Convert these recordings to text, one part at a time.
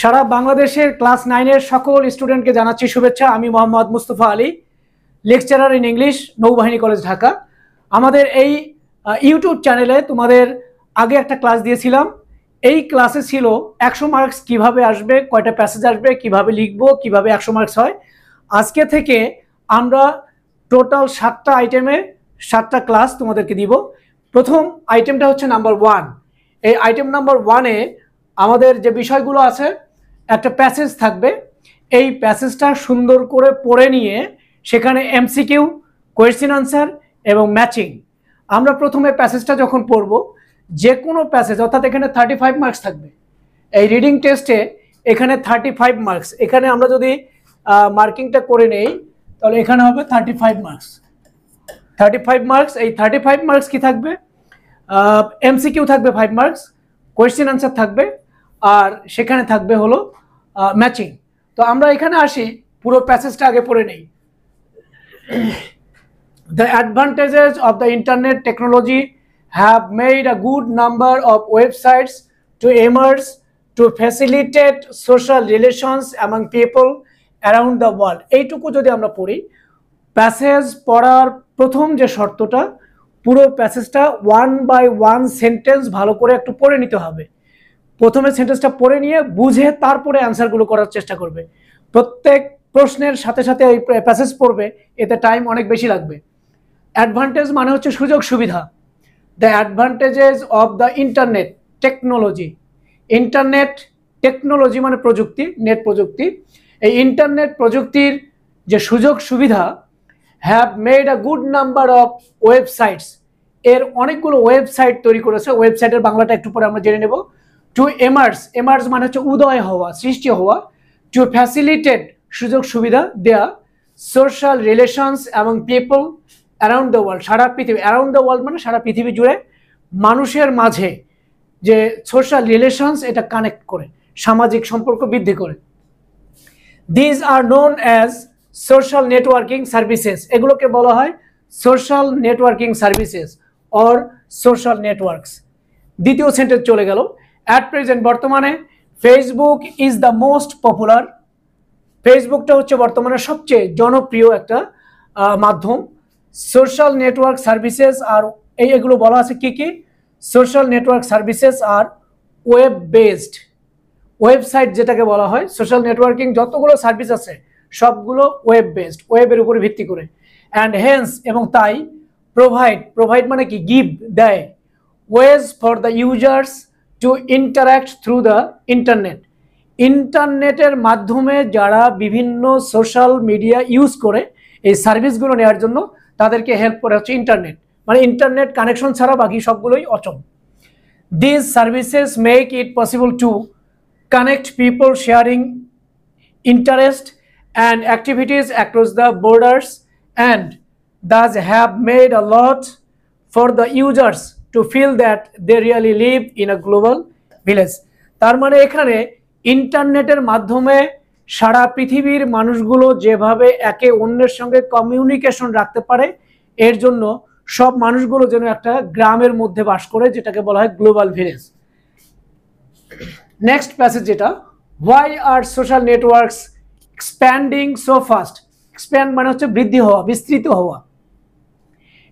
সারা বাংলাদেশের ক্লাস নাইনের সকল স্টুডেন্টকে জানাচ্ছি শুভেচ্ছা আমি Mohammad Mustafa Ali lecturer in English নৌবাহিনী কলেজ ঢাকা আমাদের এই ইউটিউব চ্যানেলে তোমাদের আগে একটা ক্লাস দিয়েছিলাম এই ক্লাসে ছিল একশো মার্কস কিভাবে আসবে কয়টা প্যাসেজ আসবে কিভাবে লিখব কিভাবে একশো মার্কস হয় আজকে থেকে আমরা টোটাল সাতটা আইটেমে সাতটা ক্লাস তোমাদেরকে দিব প্রথম আইটেমটা হচ্ছে নাম্বার ওয়ান এই আইটেম নাম্বার ওয়ানে আমাদের যে বিষয়গুলো আছে একটা প্যাসেজ থাকবে এই প্যাসেজটা সুন্দর করে পড়ে নিয়ে সেখানে এমসিকিউ কোয়েশ্চেন আনসার এবং ম্যাচিং আমরা প্রথমে প্যাসেজটা যখন পড়ব যে কোনো প্যাসেজ অর্থাৎ এখানে থার্টি ফাইভ মার্কস থাকবে এই রিডিং টেস্টে এখানে থার্টি ফাইভ মার্কস এখানে আমরা যদি মার্কিংটা করে নেই তাহলে এখানে হবে thirty five marks thirty five marks এই থার্টি ফাইভ মার্কস কি থাকবে এমসিকিউ থাকবে ফাইভ মার্কস কোয়েশ্চেন আনসার থাকবে আর সেখানে থাকবে হলো ম্যাচিং তো আমরা এখানে আসি পুরো প্যাসেজটা আগে পড়ে নেই the advantages of the internet technology have made a good number of websites to emerge to facilitated social relations among people around the world এইটুকু যদি আমরা পড়ি প্যাসেজ পড়ার প্রথম যে শর্তটা পুরো প্যাসেজটা ওয়ান বাই ওয়ান সেন্টেন্স ভালো করে একটু পড়ে নিতে হবে প্রথমে সেন্টেন্সটা পড়ে নিয়ে বুঝে তারপরে অ্যান্সারগুলো করার চেষ্টা করবে প্রত্যেক প্রশ্নের সাথে সাথে এই প্যাসেজ পড়বে এতে টাইম অনেক বেশি লাগবে অ্যাডভান্টেজ মানে হচ্ছে সুযোগ সুবিধা the advantages of the internet technology internet technology মানে প্রযুক্তি নেট প্রযুক্তি এই ইন্টারনেট প্রযুক্তির যে সুযোগ সুবিধা have made a good number of websites এর অনেকগুলো ওয়েবসাইট তৈরি করেছে ওয়েবসাইটের বাংলাটা একটু পরে আমরা জেনে নেব টু এমার্স এমার্স মানে হচ্ছে উদয় হওয়া সৃষ্টি হওয়া টু ফ্যাসিলিটেড সুযোগ সুবিধা দেয়া সোশ্যাল রিলেশনস এবং পিপল অ্যারাউন্ড দ্য ওয়ার্ল্ড সারা পৃথিবী অ্যারাউন্ড দ্য ওয়ার্ল্ড মানে সারা পৃথিবী জুড়ে মানুষের মাঝে যে সোশ্যাল রিলেশনস এটা কানেক্ট করে সামাজিক সম্পর্ক বৃদ্ধি করে these are known as social networking services এগুলোকে বলা হয় social networking services or social networks দ্বিতীয় সেন্টেন্স চলে গেল অ্যাট প্রেজেন্ট বর্তমানে Facebook is the most popular ফেসবুকটা হচ্ছে বর্তমানে সবচেয়ে জনপ্রিয় একটা মাধ্যম সোশ্যাল নেটওয়ার্ক সার্ভিসেস আর এই এগুলো বলা আছে কি কি social network services are web based website যেটাকে বলা হয় সোশ্যাল নেটওয়ার্কিং যতগুলো সার্ভিস আছে সবগুলো ওয়েব বেসড ওয়েবের উপরে ভিত্তি করে অ্যান্ড হেন্স এবং তাই প্রোভাইড প্রোভাইড মানে কি গিভ দেয় ways for the users to interact through the internet ইন্টারনেটের মাধ্যমে যারা বিভিন্ন সোশ্যাল মিডিয়া ইউজ করে এই সার্ভিসগুলো নেওয়ার জন্য তাদেরকে হেল্প করে হচ্ছে ইন্টারনেট মানে ইন্টারনেট কানেকশন ছাড়া বাকি সবগুলোই অচল this services make it possible to connect people sharing interest and activities across the borders and does have made a lot for the users to feel that they really live in a global village তার মানে এখানে ইন্টারনেটের মাধ্যমে সারা পৃথিবীর মানুষগুলো যেভাবে একে অন্যের সঙ্গে কমিউনিকেশন রাখতে পারে এর জন্য সব মানুষগুলো যেন একটা গ্রামের মধ্যে বাস করে যেটাকে বলা হয় গ্লোবাল ভিলেজ নেক্সট প্যাসেজ যেটা why are social networks expanding so fast expand মানে হচ্ছে বৃদ্ধি হওয়া বিস্তৃত হওয়া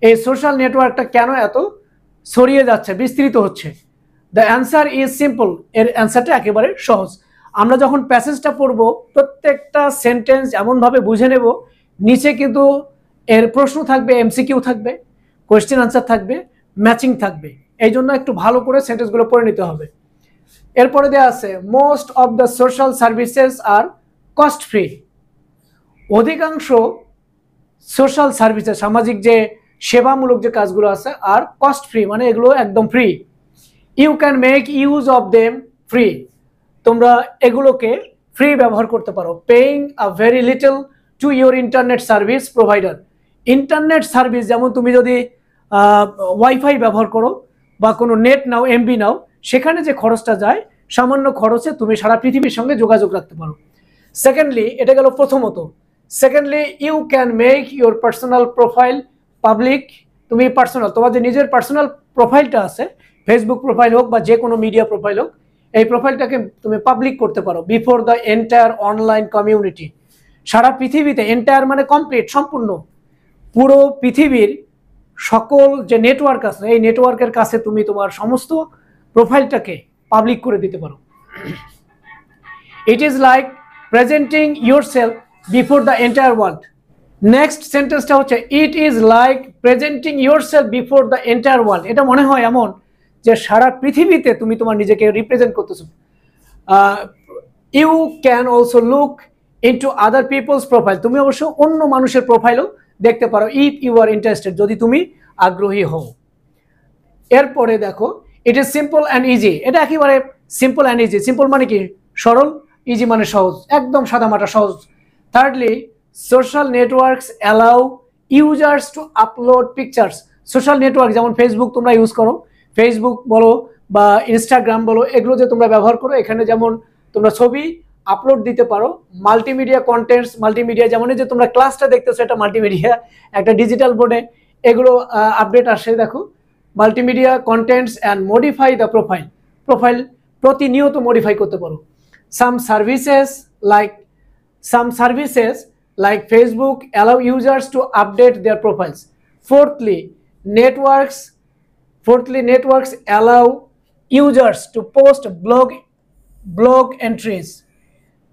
এই সোশ্যাল নেটওয়ার্কটা কেন এত ছড়িয়ে যাচ্ছে বিস্তৃত হচ্ছে দ্য অ্যান্সার ইজ সিম্পল এর অ্যান্সারটা একেবারে সহজ আমরা যখন প্যাসেজটা পড়ব প্রত্যেকটা সেন্টেন্স এমনভাবে বুঝে নেব নিচে কিন্তু এর প্রশ্ন থাকবে এমসিকিউ থাকবে কোয়েশ্চেন আনসার থাকবে ম্যাচিং থাকবে এই জন্য একটু ভালো করে সেন্টেন্সগুলো পড়ে নিতে হবে এরপরে দেওয়া আছে most of the social services are cost free অধিকাংশ সোশ্যাল সার্ভিসেস সামাজিক যে সেবামূলক যে কাজগুলো আছে আর কস্ট ফ্রি মানে এগুলো একদম free you can make use of them free তোমরা এগুলোকে ফ্রি ব্যবহার করতে পারো paying a very little to your internet service provider internet service যেমন তুমি যদি ওয়াইফাই ব্যবহার করো বা কোনো নেট নাও এমবি নাও সেখানে যে খরচটা যায় সামান্য খরচে তুমি সারা পৃথিবীর সঙ্গে যোগাযোগ রাখতে পারো সেকেন্ডলি এটা গেল প্রথমত secondly you can make your personal profile public তুমি পার্সোনাল তোমার যে নিজের পার্সোনাল প্রোফাইলটা আছে ফেসবুক প্রোফাইল হোক বা যে কোনো মিডিয়া প্রোফাইল হোক এই প্রোফাইলটাকে তুমি পাবলিক করতে পারো before the entire online community সারা পৃথিবীতে এন্টায়ার মানে কমপ্লিট সম্পূর্ণ পুরো পৃথিবীর সকল যে নেটওয়ার্ক আছে এই নেটওয়ার্কের কাছে তুমি তোমার সমস্ত প্রোফাইলটাকে পাবলিক করে দিতে পারো it is like presenting yourself before the entire world next সেন্টেন্সটা হচ্ছে it is like presenting yourself before the entire world এটা মনে হয় এমন যে সারা পৃথিবীতে তুমি তোমার নিজেকে রিপ্রেজেন্ট করতেছো you can also look into other people's profile তুমি অবশ্য অন্য মানুষের প্রোফাইলও দেখতে পারো ইফ ইউ আর ইন্টারেস্টেড যদি তুমি আগ্রহী হও এরপরে দেখো it is simple and easy এটা একেবারে সিম্পল অ্যান্ড ইজি সিম্পল মানে কি সরল ইজি মানে সহজ একদম সাদামাটা সহজ thirdly social networks allow users to upload pictures social network যেমন ফেসবুক তোমরা ইউজ করো ফেসবুক বলো বা ইনস্টাগ্রাম বলো এগুলো যে তোমরা ব্যবহার করো এখানে যেমন তোমরা ছবি আপলোড দিতে পারো মাল্টিমিডিয়া কন্টেন্টস মাল্টিমিডিয়া যেমন যে তোমরা ক্লাসটা দেখতেছো এটা মাল্টিমিডিয়া একটা ডিজিটাল বোর্ডে এগুলো আপডেট আসে দেখো multimedia contents and modify the profile profile প্রতিনিয়ত মডিফাই করতে পারো some services like some services like Facebook allow users to update their profiles. Fourthly, networks fourthly networks allow users to post blog blog entries.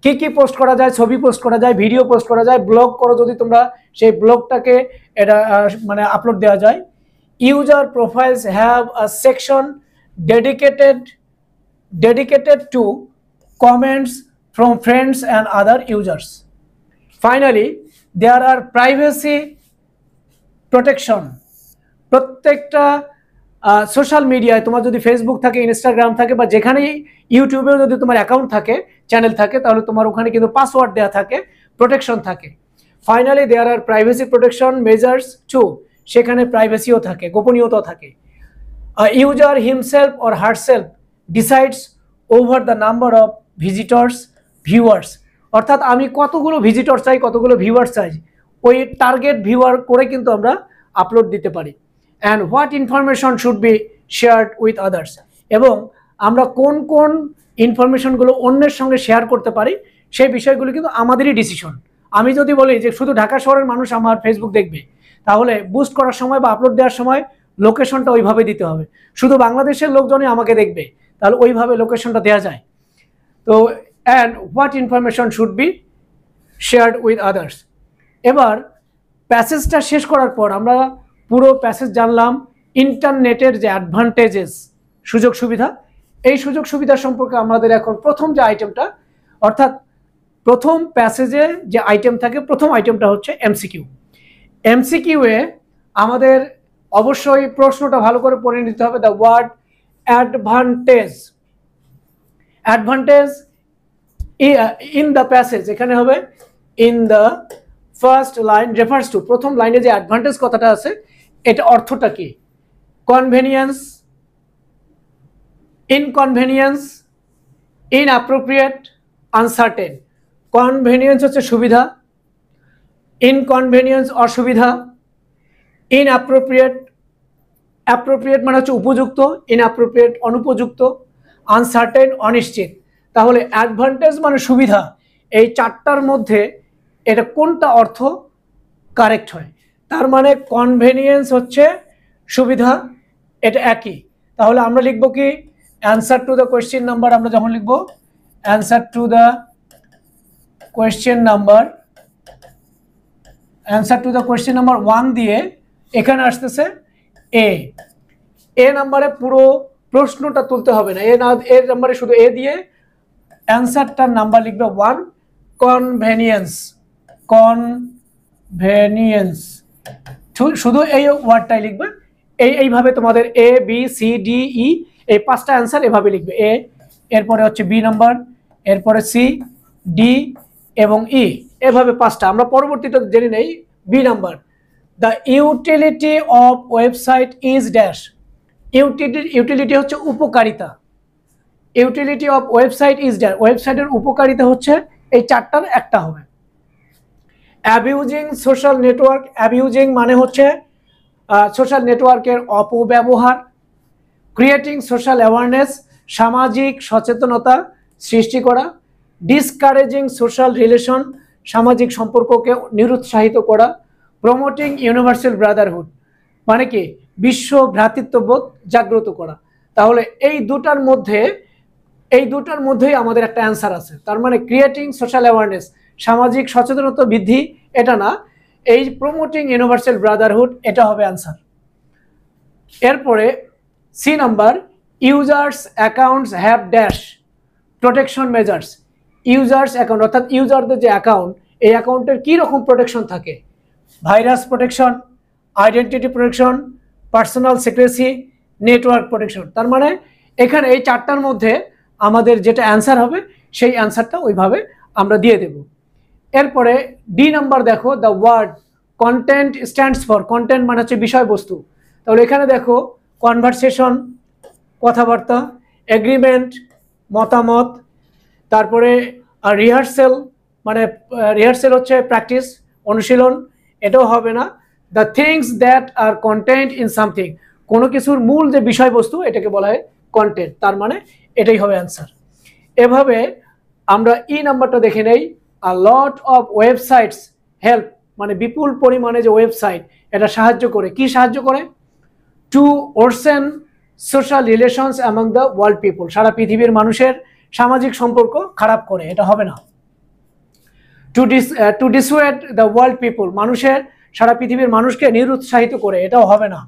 কি কি post করা যায় ছবি post করা যায় ভিডিও পোস্ট করা যায় ব্লগ করো যদি তোমরা সেই ব্লগটাকে এটা মানে আপলোড দেওয়া যায় user profiles have a section dedicated dedicated to comments from friends and other users finally there are privacy protection প্রত্যেকটা সোশ্যাল মিডিয়ায় তোমার যদি ফেসবুক থাকে ইনস্টাগ্রাম থাকে বা যেখানেই ইউটিউবেও যদি তোমার অ্যাকাউন্ট থাকে চ্যানেল থাকে তাহলে তোমার ওখানে কিন্তু পাসওয়ার্ড দেওয়া থাকে প্রোটেকশন থাকে finally there are privacy protection measures to সেখানে প্রাইভেসিও থাকে গোপনীয়তাও থাকে user himself or herself decides over the number of visitors viewers অর্থাৎ আমি কতগুলো ভিজিটর চাই কতগুলো ভিউয়ার চাই ওই টার্গেট ভিউয়ার করে কিন্তু আমরা আপলোড দিতে পারি and what information should be shared with others এবং আমরা কোন কোন ইনফরমেশনগুলো অন্যের সঙ্গে শেয়ার করতে পারি সেই বিষয়গুলো কিন্তু আমাদেরই ডিসিশন আমি যদি বলি যে শুধু ঢাকা শহরের মানুষ আমার ফেসবুক দেখবে তাহলে বুস্ট করার সময় বা আপলোড দেওয়ার সময় লোকেশনটা ওইভাবে দিতে হবে শুধু বাংলাদেশের লোকজনই আমাকে দেখবে তাহলে ওইভাবে লোকেশনটা দেওয়া যায় তো and what information should be shared with others এবার প্যাসেজটা শেষ করার পর আমরা পুরো প্যাসেজ জানলাম ইন্টারনেটের যে অ্যাডভান্টেজেস সুযোগ সুবিধা এই সুযোগ সুবিধা সম্পর্কে আমাদের এখন প্রথম যে আইটেমটা অর্থাৎ প্রথম প্যাসেজে যে আইটেম থাকে প্রথম আইটেমটা হচ্ছে এমসিকিউ এমসিকিউয়ে আমাদের অবশ্যই প্রশ্নটা ভালো করে পড়ে নিতে হবে the word advantage advantage in the passage এখানে হবে in the first line refers to প্রথম লাইনে যে অ্যাডভান্টেজ কথাটা আছে এটা অর্থটা কি convenience inconvenience inappropriate uncertain convenience হচ্ছে সুবিধা ইনকনভেনিয়েন্স অসুবিধা ইনঅ্যাপ্রোপ্রিয়েট অ্যাপ্রোপ্রিয়েট মানে হচ্ছে উপযুক্ত ইন অ্যাপ্রোপ্রিয়েট অনুপযুক্ত আনসার্টেন অনিশ্চিত তাহলে অ্যাডভান্টেজ মানে সুবিধা এই চারটার মধ্যে এটা কোনটা অর্থ কারেক্ট হয় তার মানে কনভেনিয়েন্স হচ্ছে সুবিধা এটা একই তাহলে আমরা লিখব কি answer to the question number আমরা যখন লিখব answer to the question number answer to the question number one দিয়ে এখানে আসতেছে এ এ নাম্বারে পুরো প্রশ্নটা তুলতে হবে না এ না এ নাম্বারে শুধু এ দিয়ে অ্যান্সারটার নাম্বার লিখবে ওয়ান কনভেনিয়েন্স কনভেনিয়েন্স শুধু এই ওয়ার্ডটাই লিখবে এই এইভাবে তোমাদের A B C D E এই পাঁচটা অ্যান্সার এভাবে লিখবে এ এরপরে হচ্ছে বি নাম্বার এরপরে সি ডি এবং ই e। এভাবে পাঁচটা আমরা পরবর্তীতে জেনে নেই B number the utility of website is dash utility utility হচ্ছে উপকারিতা ইউটিলিটি অফ ওয়েবসাইট ইজ ড্যার ওয়েবসাইটের উপকারিতা হচ্ছে এই চারটার একটা হবে অ্যাবিউজিং সোশ্যাল নেটওয়ার্ক অ্যাবিউজিং মানে হচ্ছে সোশ্যাল নেটওয়ার্কের অপব্যবহার ক্রিয়েটিং সোশ্যাল অ্যাওয়ারনেস সামাজিক সচেতনতা সৃষ্টি করা ডিসকারেজিং সোশ্যাল রিলেশন সামাজিক সম্পর্ককে নিরুৎসাহিত করা প্রমোটিং ইউনিভার্সাল ব্রাদারহুড মানে কি বিশ্ব ভ্রাতৃত্ববোধ জাগ্রত করা তাহলে এই দুটার মধ্যে এই দুটার মধ্যেই আমাদের একটা অ্যান্সার আছে তার মানে ক্রিয়েটিং সোশ্যাল অ্যাওয়ারনেস সামাজিক সচেতনতা বৃদ্ধি এটা না এই প্রমোটিং ইউনিভার্সাল ব্রাদারহুড এটা হবে অ্যান্সার এরপরে C number users accounts have dash protection measures users account অর্থাৎ ইউজারদের যে অ্যাকাউন্ট এই অ্যাকাউন্টের কী রকম প্রোটেকশন থাকে virus protection identity protection personal secrecy network protection তার মানে এখানে এই চারটার মধ্যে আমাদের যেটা অ্যান্সার হবে সেই অ্যান্সারটা ওইভাবে আমরা দিয়ে দেব এরপরে ডি নাম্বার দেখো the word content stands for content মানে হচ্ছে বিষয়বস্তু তাহলে এখানে দেখো কনভারসেশন কথাবার্তা এগ্রিমেন্ট মতামত তারপরে রিহার্সেল মানে রিহার্সেল হচ্ছে প্র্যাকটিস অনুশীলন এটাও হবে না the things that are content in something কোনো কিছুর মূল যে বিষয়বস্তু এটাকে বলা হয় কন্টেন্ট তার মানে এটাই হবে অ্যান্সার এভাবে আমরা ই e নাম্বারটা দেখে নেই আর লট অফ ওয়েবসাইটস হেল্প মানে বিপুল পরিমাণে যে ওয়েবসাইট এটা সাহায্য করে কি সাহায্য করে to worsen social relations among the world people সারা পৃথিবীর মানুষের সামাজিক সম্পর্ক খারাপ করে এটা হবে না to dis to dissuade the world people মানুষের সারা পৃথিবীর মানুষকে নিরুৎসাহিত করে এটাও হবে না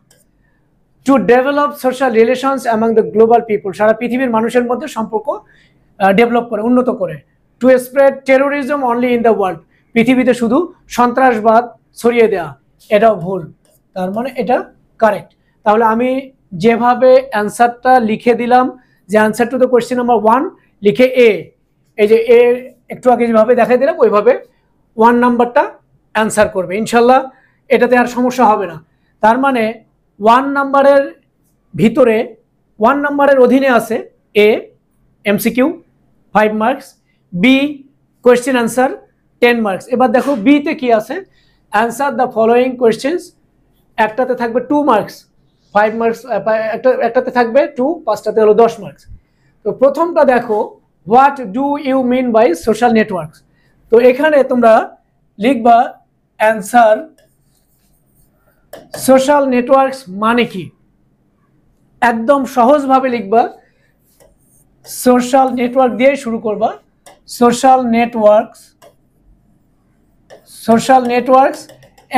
to develop social relations among the global people সারা পৃথিবীর মানুষের মধ্যে সম্পর্ক ডেভেলপ করে উন্নত করে to spread terrorism only in the world পৃথিবীতে শুধু সন্ত্রাসবাদ ছড়িয়ে দেয়া এটাও ভুল তার মানে এটা কারেক্ট তাহলে আমি যেভাবে অ্যান্সারটা লিখে দিলাম যে answer to the question number one লিখে এ এই যে এ একটু আগে যেভাবে দেখাই দিলাম ওইভাবে ওয়ান নাম্বারটা অ্যান্সার করবে ইনশাল্লাহ এটাতে আর সমস্যা হবে না তার মানে ওয়ান নাম্বারের ভিতরে ওয়ান নাম্বারের অধীনে আছে A MCQ five marks B question answer ten marks এবার দেখো বিতে কি আছে অ্যান্সার দ্য ফলোয়িং কোয়েশ্চেন্স একটাতে থাকবে টু মার্কস ফাইভ মার্কস একটা একটাতে থাকবে টু পাঁচটাতে হলো দশ মার্কস তো প্রথমটা দেখো what do you mean by social networks তো এখানে তোমরা লিখবা অ্যান্সার সোশ্যাল নেটওয়ার্কস মানে কি একদম সহজভাবে লিখবা সোশ্যাল নেটওয়ার্ক দিয়ে শুরু করবা সোশ্যাল নেটওয়ার্কস সোশ্যাল নেটওয়ার্কস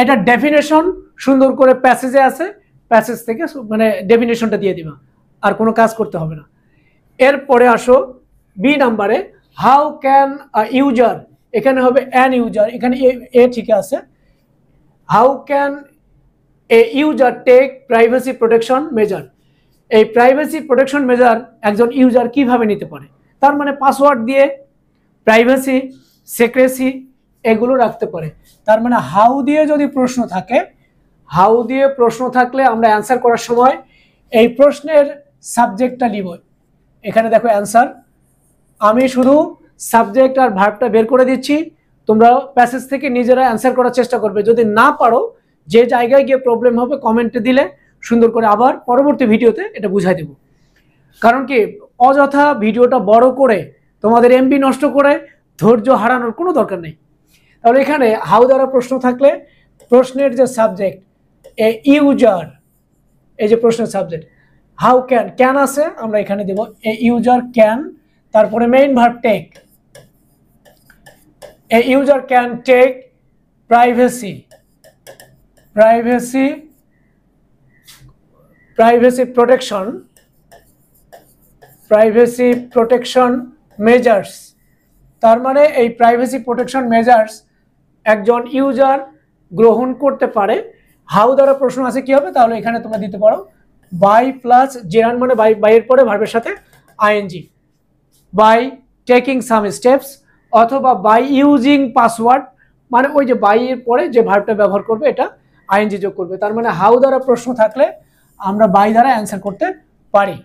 এটা ডেফিনেশন সুন্দর করে প্যাসেজে আছে প্যাসেজ থেকে মানে ডেফিনেশনটা দিয়ে দিবা আর কোনো কাজ করতে হবে না এরপরে আসো বি নাম্বারে হাউ ক্যান ইউজার এখানে হবে অ্যান ইউজার এখানে এ ঠিক আছে how can a user take privacy protection measure এই প্রাইভেসি প্রোটেকশন মেজার একজন ইউজার কিভাবে নিতে পারে তার মানে পাসওয়ার্ড দিয়ে প্রাইভেসি সেক্রেসি এগুলো রাখতে পারে তার মানে হাউ দিয়ে যদি প্রশ্ন থাকে হাউ দিয়ে প্রশ্ন থাকলে আমরা অ্যান্সার করার সময় এই প্রশ্নের সাবজেক্টটা নিব এখানে দেখো অ্যান্সার আমি শুধু সাবজেক্ট আর ভার্বটা বের করে দিচ্ছি তোমরা প্যাসেজ থেকে নিজেরা অ্যান্সার করার চেষ্টা করবে যদি না পারো যে জায়গায় গিয়ে প্রবলেম হবে কমেন্টে দিলে সুন্দর করে আবার পরবর্তী ভিডিওতে এটা বুঝাই দেব কারণ কি অযথা ভিডিওটা বড় করে তোমাদের এমবি নষ্ট করে ধৈর্য হারানোর কোনো দরকার নেই তাহলে এখানে হাউ দ্বারা প্রশ্ন থাকলে প্রশ্নের যে সাবজেক্ট এ ইউজার এই যে প্রশ্নের সাবজেক্ট হাউ ক্যান ক্যান আছে আমরা এখানে দেব এ ইউজার ক্যান তারপরে main verb take a user can take privacy privacy privacy protection privacy protection measures তার মানে এই প্রাইভেসি প্রোটেকশন মেজার্স একজন ইউজার গ্রহণ করতে পারে হাউ দ্বারা প্রশ্ন আছে কি হবে তাহলে এখানে তোমরা দিতে পারো বাই প্লাস জেরান মানে বাই বাইয়ের পরে ভার্বের সাথে ING by taking some steps অথবা বাই ইউজিং পাসওয়ার্ড মানে ওই যে বাইয়ের পরে যে ভার্বটা ব্যবহার করবে এটা আইএনজি যোগ করবে তার মানে হাউ দ্বারা প্রশ্ন থাকলে আমরা বাই দ্বারা অ্যান্সার করতে পারি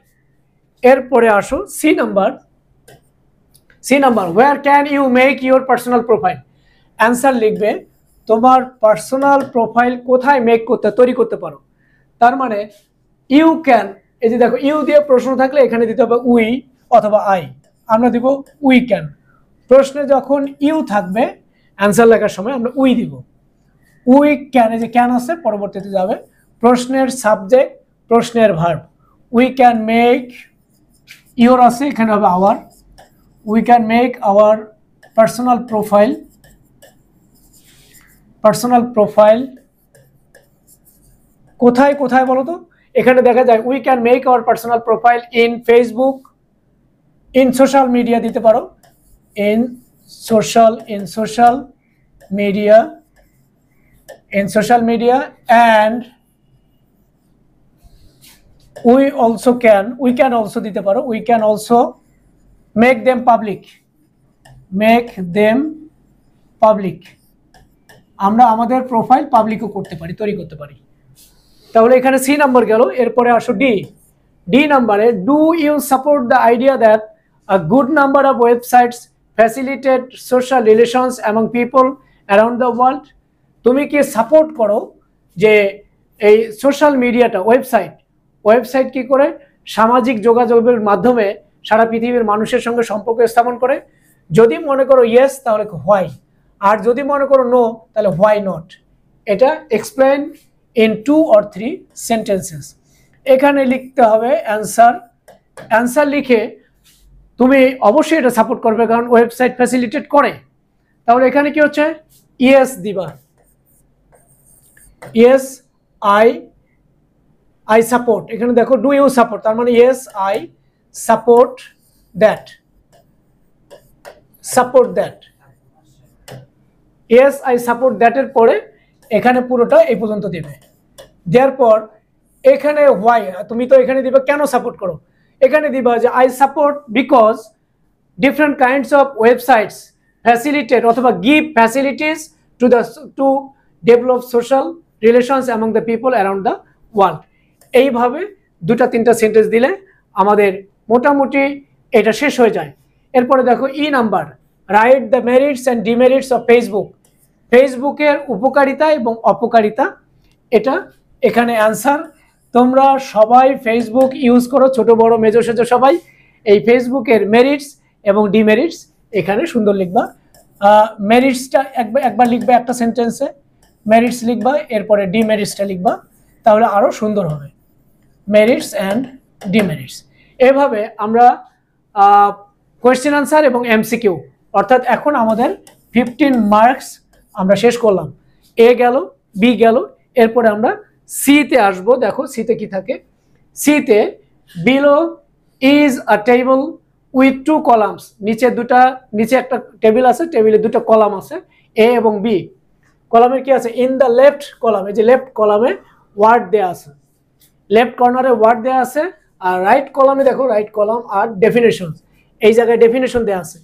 এরপরে আসো C number C number where can you make your personal profile answer লিখবে তোমার পার্সোনাল প্রোফাইল কোথায় মেক করতে তৈরি করতে পারো তার মানে ইউ ক্যান এই যে দেখো ইউ দিয়ে প্রশ্ন থাকলে এখানে দিতে হবে উই অথবা আই আমরা দিব উই ক্যান প্রশ্নে যখন ইউ থাকবে অ্যান্সার লেখার সময় আমরা উই দিব উই ক্যান যে ক্যান আছে পরবর্তীতে যাবে প্রশ্নের সাবজেক্ট প্রশ্নের verb we can make your আছে এখানে হবে our we can make our personal profile personal profile কোথায় কোথায় বলো তো এখানে দেখা যায় we can make our personal profile in Facebook in social media দিতে পারো in social in social media in social media and we also can we can also দিতে পারো we can also make them public make them public আমরা আমাদের profile পাবলিকও করতে পারি তৈরি করতে পারি তাহলে এখানে সি নাম্বার গেল এরপরে আসো ডি ডি নাম্বারে do you support the idea that a good number of websites facilitated social relations among people around the world তুমি কি সাপোর্ট করো যে এই সোশ্যাল মিডিয়াটা ওয়েবসাইট ওয়েবসাইট কি করে সামাজিক যোগাযোগের মাধ্যমে সারা পৃথিবীর মানুষের সঙ্গে সম্পর্ক স্থাপন করে যদি মনে করো ইয়েস তাহলে হোয়াই আর যদি মনে করো নো তাহলে হোয়াই নট এটা explain in two or three sentences এখানে লিখতে হবে অ্যান্সার অ্যান্সার লিখে তুমি অবশ্যই এটা সাপোর্ট করবে কারণ ওয়েবসাইট ফ্যাসিলিটেট করে তাহলে এখানে কি হচ্ছে ইয়েস দিবা ইয়েস আই আই সাপোর্ট এখানে দেখো ডু ইউ সাপোর্ট তার মানে yes I support that support that yes I support দ্যাটের পরে এখানে পুরোটা এই পর্যন্ত দেবে দেওয়ার পর এখানে হোয়াই তুমি তো এখানে দিবে কেন সাপোর্ট করো এখানে দিবা যে I support because different kinds of websites facilitate অথবা give facilities to the to develop social relations among the people around the world এইভাবে দুটা তিনটা সেন্টেন্স দিলে আমাদের মোটামুটি এটা শেষ হয়ে যায় এরপরে দেখো E number write the merits and demerits of Facebook ফেসবুকের উপকারিতা এবং অপকারিতা এটা এখানে অ্যান্সার তোমরা সবাই ফেসবুক ইউজ করো ছোট বড় মেজো সেজো সবাই এই ফেসবুকের মেরিটস এবং ডিমেরিটস এখানে সুন্দর লিখবা মেরিটসটা একবার একবার লিখবে একটা সেন্টেন্সে মেরিটস লিখবা এরপরে ডিমেরিটসটা লিখবা তাহলে আরও সুন্দর হবে মেরিটস অ্যান্ড ডিমেরিটস এভাবে আমরা কোয়েশ্চেন আনসার এবং এমসিকিউ অর্থাৎ এখন আমাদের ফিফটিন মার্কস আমরা শেষ করলাম এ গেল বি গেল এরপরে আমরা সিতে আসবো দেখো সিতে কি থাকে সিতে below is a table with two columns নিচে দুটা নিচে একটা টেবিল আছে টেবিলে দুটো কলাম আছে এ এবং বি কলামে কি আছে ইন দ্য লেফট কলামে যে লেফট কলামে ওয়ার্ড দেওয়া আছে লেফট কর্নারে ওয়ার্ড দেওয়া আছে আর রাইট কলামে দেখো রাইট কলাম আর ডেফিনেশন এই জায়গায় ডেফিনেশন দেওয়া আছে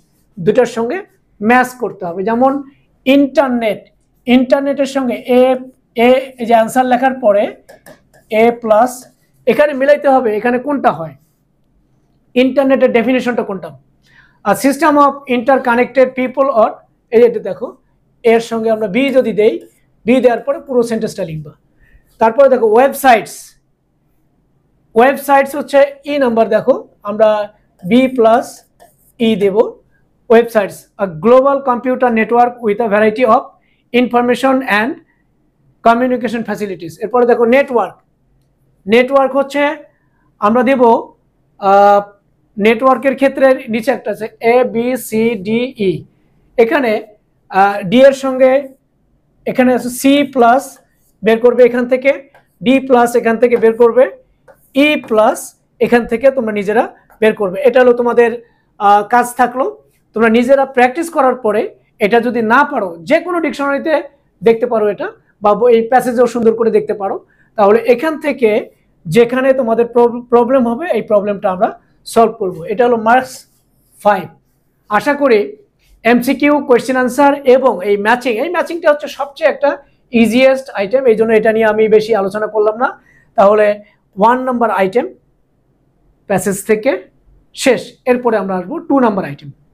দুটার সঙ্গে ম্যাচ করতে হবে যেমন ইন্টারনেট ইন্টারনেটের সঙ্গে এ এ যে অ্যান্সার লেখার পরে এ প্লাস এখানে মিলাইতে হবে এখানে কোনটা হয় ইন্টারনেটের ডেফিনেশনটা কোনটা আর system of interconnected people or এই দেখো এর সঙ্গে আমরা বি যদি দেই বি দেওয়ার পরে পুরো সেন্টেন্সটা লিখবা তারপরে দেখো ওয়েবসাইটস ওয়েবসাইটস হচ্ছে ই নাম্বার দেখো আমরা বি প্লাস ই দেব websites a global computer network with a variety of information and communication facilities এরপরে দেখো নেটওয়ার্ক নেটওয়ার্ক হচ্ছে আমরা দেব নেটওয়ার্কের ক্ষেত্রে নিচে একটা আছে A B C D E এখানে ডি এর সঙ্গে এখানে আছে সি প্লাস বের করবে এখান থেকে ডি প্লাস এখান থেকে বের করবে ই e প্লাস এখান থেকে তোমরা নিজেরা বের করবে এটা হলো তোমাদের কাজ থাকলো তোমরা নিজেরা প্র্যাকটিস করার পরে এটা যদি না পারো যে কোনো ডিকশনারিতে দেখতে পারো এটা বা এই প্যাসেজেও সুন্দর করে দেখতে পারো তাহলে এখান থেকে যেখানে তোমাদের প্রবলেম হবে এই প্রবলেমটা আমরা সলভ করব এটা হলো মার্কস ফাইভ আশা করি এমসিকিউ কোয়েশ্চেন আনসার এবং এই ম্যাচিং এই ম্যাচিংটা হচ্ছে সবচেয়ে একটা ইজিয়েস্ট আইটেম এই জন্য এটা নিয়ে আমি বেশি আলোচনা করলাম না তাহলে ওয়ান নাম্বার আইটেম প্যাসেজ থেকে শেষ এরপরে আমরা আসবো টু নাম্বার আইটেম